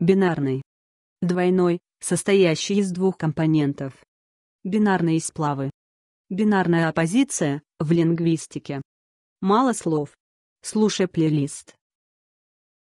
Бинарный. Двойной, состоящий из двух компонентов. Бинарные сплавы. Бинарная оппозиция в лингвистике. Мало слов. Слушай плейлист.